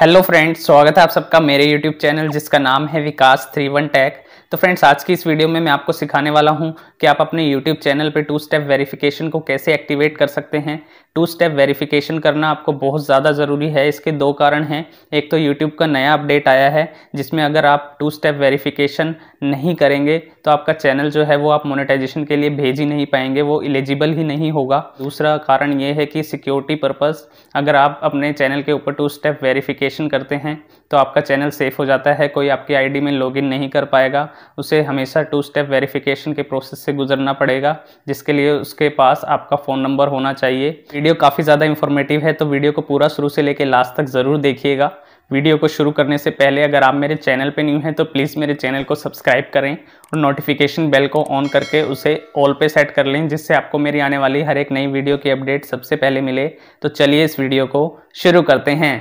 hello friends स्वागत है आप सबका मेरे यूट्यूब चैनल जिसका नाम है विकास थ्री वन टैक तो फ्रेंड्स आज की इस वीडियो में मैं आपको सिखाने वाला हूं कि आप अपने यूट्यूब चैनल पर टू स्टेप वेरिफिकेशन को कैसे एक्टिवेट कर सकते हैं टू स्टेप वेरिफिकेशन करना आपको बहुत ज़्यादा ज़रूरी है इसके दो कारण हैं एक तो यूट्यूब का नया अपडेट आया है जिसमें अगर आप टू स्टेप वेरीफिकेशन नहीं करेंगे तो आपका चैनल जो है वो आप मोनिटाइजेशन के लिए भेज ही नहीं पाएंगे वो एलिजिबल ही नहीं होगा दूसरा कारण ये है कि सिक्योरिटी पर्पज़ अगर आप अपने चैनल के ऊपर टू स्टेप वेरीफिकेशन वेरिफिकेशन करते हैं तो आपका चैनल सेफ़ हो जाता है कोई आपकी आईडी में लॉगिन नहीं कर पाएगा उसे हमेशा टू स्टेप वेरिफिकेशन के प्रोसेस से गुजरना पड़ेगा जिसके लिए उसके पास आपका फ़ोन नंबर होना चाहिए वीडियो काफ़ी ज़्यादा इन्फॉर्मेटिव है तो वीडियो को पूरा शुरू से लेकर लास्ट तक ज़रूर देखिएगा वीडियो को शुरू करने से पहले अगर आप मेरे चैनल पर न्यू हैं तो प्लीज़ मेरे चैनल को सब्सक्राइब करें और नोटिफिकेशन बेल को ऑन करके उसे ऑल पे सेट कर लें जिससे आपको मेरी आने वाली हर एक नई वीडियो की अपडेट सबसे पहले मिले तो चलिए इस वीडियो को शुरू करते हैं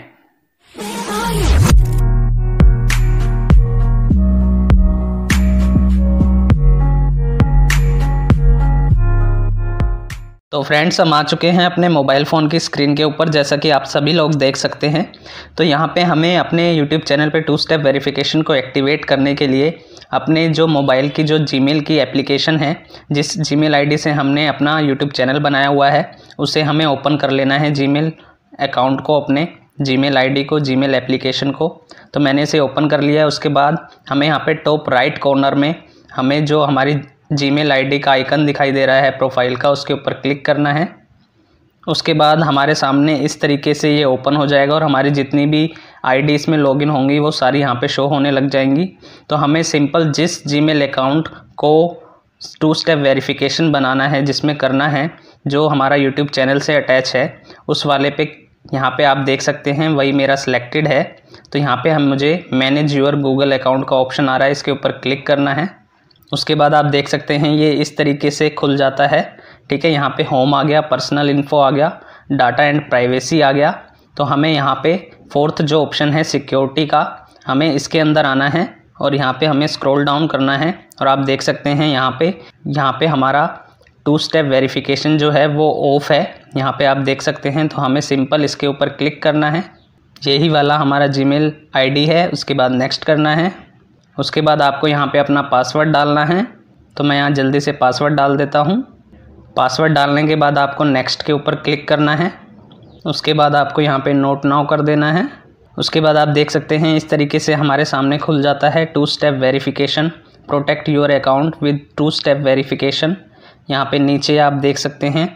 तो फ्रेंड्स हम आ चुके हैं अपने मोबाइल फ़ोन की स्क्रीन के ऊपर जैसा कि आप सभी लोग देख सकते हैं तो यहाँ पे हमें अपने यूट्यूब चैनल पे टू स्टेप वेरिफिकेशन को एक्टिवेट करने के लिए अपने जो मोबाइल की जो जीमेल की एप्लीकेशन है जिस जीमेल आईडी से हमने अपना यूट्यूब चैनल बनाया हुआ है उसे हमें ओपन कर लेना है जी अकाउंट को अपने जी मेल को जी एप्लीकेशन को तो मैंने इसे ओपन कर लिया है उसके बाद हमें यहाँ पर टॉप राइट कॉर्नर में हमें जो हमारी जीमेल आईडी का आइकन दिखाई दे रहा है प्रोफाइल का उसके ऊपर क्लिक करना है उसके बाद हमारे सामने इस तरीके से ये ओपन हो जाएगा और हमारी जितनी भी आईडी इसमें लॉगिन होंगी वो सारी यहाँ पे शो होने लग जाएंगी तो हमें सिंपल जिस जीमेल अकाउंट को टू स्टेप वेरिफिकेशन बनाना है जिसमें करना है जो हमारा यूट्यूब चैनल से अटैच है उस वाले पे यहाँ पे आप देख सकते हैं वही मेरा सिलेक्टेड है तो यहाँ पे हम मुझे मैनेज योर गूगल अकाउंट का ऑप्शन आ रहा है इसके ऊपर क्लिक करना है उसके बाद आप देख सकते हैं ये इस तरीके से खुल जाता है ठीक है यहाँ पे होम आ गया पर्सनल इन्फो आ गया डाटा एंड प्राइवेसी आ गया तो हमें यहाँ पे फोर्थ जो ऑप्शन है सिक्योरिटी का हमें इसके अंदर आना है और यहाँ पे हमें स्क्रॉल डाउन करना है और आप देख सकते हैं यहाँ पे यहाँ पे हमारा टू स्टेप वेरिफिकेशन जो है वो ऑफ है यहाँ पे आप देख सकते हैं तो हमें सिंपल इसके ऊपर क्लिक करना है यही वाला हमारा जी मेल है उसके बाद नेक्स्ट करना है उसके बाद आपको यहाँ पे अपना पासवर्ड डालना है तो मैं यहाँ जल्दी से पासवर्ड डाल देता हूँ पासवर्ड डालने के बाद आपको नेक्स्ट के ऊपर क्लिक करना है उसके बाद आपको यहाँ पे नोट नाउ कर देना है उसके बाद आप देख सकते हैं इस तरीके से हमारे सामने खुल जाता है two step verification protect your account with two step verification यहाँ पे नीचे आप देख सकते हैं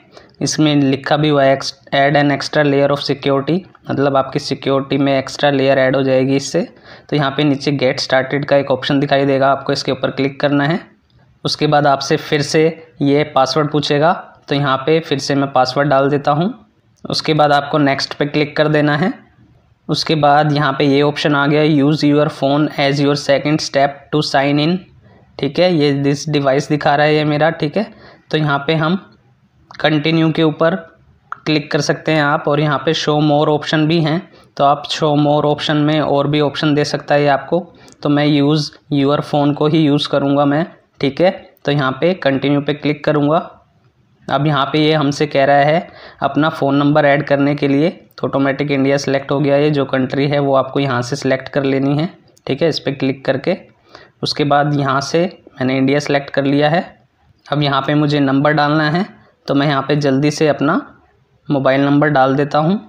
इसमें लिखा भी हुआ है add an extra layer of security मतलब आपकी सिक्योरिटी में एक्स्ट्रा लेयर ऐड हो जाएगी इससे तो यहाँ पे नीचे गेट स्टार्टेड का एक ऑप्शन दिखाई देगा आपको इसके ऊपर क्लिक करना है उसके बाद आपसे फिर से ये पासवर्ड पूछेगा तो यहाँ पे फिर से मैं पासवर्ड डाल देता हूँ उसके बाद आपको नेक्स्ट पे क्लिक कर देना है उसके बाद यहाँ पे ये ऑप्शन आ गया use your phone as your second step to sign in ठीक है ये दिस डिवाइस दिखा रहा है ये मेरा ठीक है तो यहाँ पे हम कंटिन्यू के ऊपर क्लिक कर सकते हैं आप और यहाँ पे शो मोर ऑप्शन भी हैं तो आप शो मोर ऑप्शन में और भी ऑप्शन दे सकता है आपको तो मैं यूज़ यूर फ़ोन को ही यूज़ करूँगा मैं ठीक है तो यहाँ पे कंटिन्यू पे क्लिक करूँगा अब यहाँ पे ये यह हमसे कह रहा है अपना फ़ोन नंबर ऐड करने के लिए तो ऑटोमेटिक इंडिया सेलेक्ट हो गया ये जो कंट्री है वो आपको यहाँ से सिलेक्ट कर लेनी है ठीक है इस पर क्लिक करके उसके बाद यहाँ से मैंने इंडिया सेलेक्ट कर लिया है अब यहाँ पर मुझे नंबर डालना है तो मैं यहाँ पे जल्दी से अपना मोबाइल नंबर डाल देता हूँ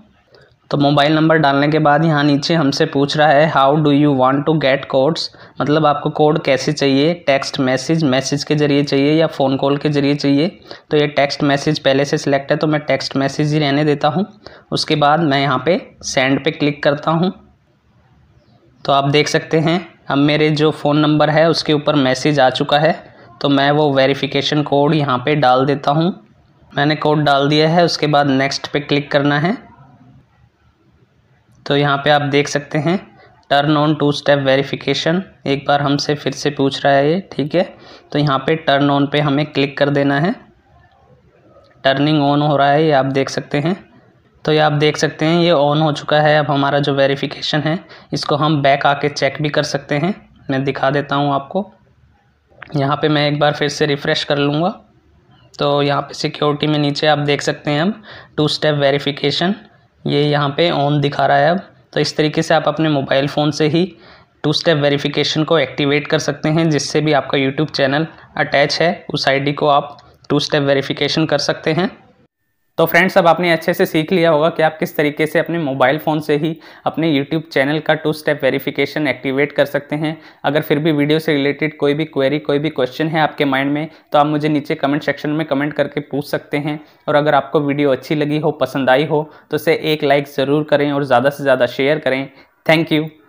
तो मोबाइल नंबर डालने के बाद यहाँ नीचे हमसे पूछ रहा है how do you want to get codes मतलब आपको कोड कैसे चाहिए टेक्स्ट मैसेज मैसेज के ज़रिए चाहिए या फ़ोन कॉल के ज़रिए चाहिए तो ये टेक्स्ट मैसेज पहले से सिलेक्ट है तो मैं टेक्स्ट मैसेज ही रहने देता हूँ उसके बाद मैं यहाँ पे सेंड पे क्लिक करता हूँ तो आप देख सकते हैं अब मेरे जो फ़ोन नंबर है उसके ऊपर मैसेज आ चुका है तो मैं वो वेरिफिकेशन कोड यहाँ पर डाल देता हूँ मैंने कोड डाल दिया है उसके बाद नेक्स्ट पे क्लिक करना है तो यहाँ पे आप देख सकते हैं turn on two step verification एक बार हमसे फिर से पूछ रहा है ये ठीक है तो यहाँ पे टर्न ऑन पे हमें क्लिक कर देना है टर्निंग ऑन हो रहा है ये आप देख सकते हैं तो ये आप देख सकते हैं ये ऑन हो चुका है अब हमारा जो वेरिफिकेशन है इसको हम बैक आके चेक भी कर सकते हैं मैं दिखा देता हूँ आपको यहाँ पे मैं एक बार फिर से रिफ़्रेश कर लूँगा तो यहाँ पे सिक्योरिटी में नीचे आप देख सकते हैं हम टू स्टेप वेरिफिकेशन ये यहाँ पे ऑन दिखा रहा है अब तो इस तरीके से आप अपने मोबाइल फ़ोन से ही टू स्टेप वेरिफिकेशन को एक्टिवेट कर सकते हैं जिससे भी आपका यूट्यूब चैनल अटैच है उस आईडी को आप टू स्टेप वेरिफिकेशन कर सकते हैं तो फ्रेंड्स अब आपने अच्छे से सीख लिया होगा कि आप किस तरीके से अपने मोबाइल फ़ोन से ही अपने यूट्यूब चैनल का टू स्टेप वेरिफिकेशन एक्टिवेट कर सकते हैं अगर फिर भी वीडियो से रिलेटेड कोई भी क्वेरी कोई भी क्वेश्चन है आपके माइंड में तो आप मुझे नीचे कमेंट सेक्शन में कमेंट करके पूछ सकते हैं और अगर आपको वीडियो अच्छी लगी हो पसंद आई हो तो उसे एक लाइक ज़रूर करें और ज़्यादा से ज़्यादा शेयर करें थैंक यू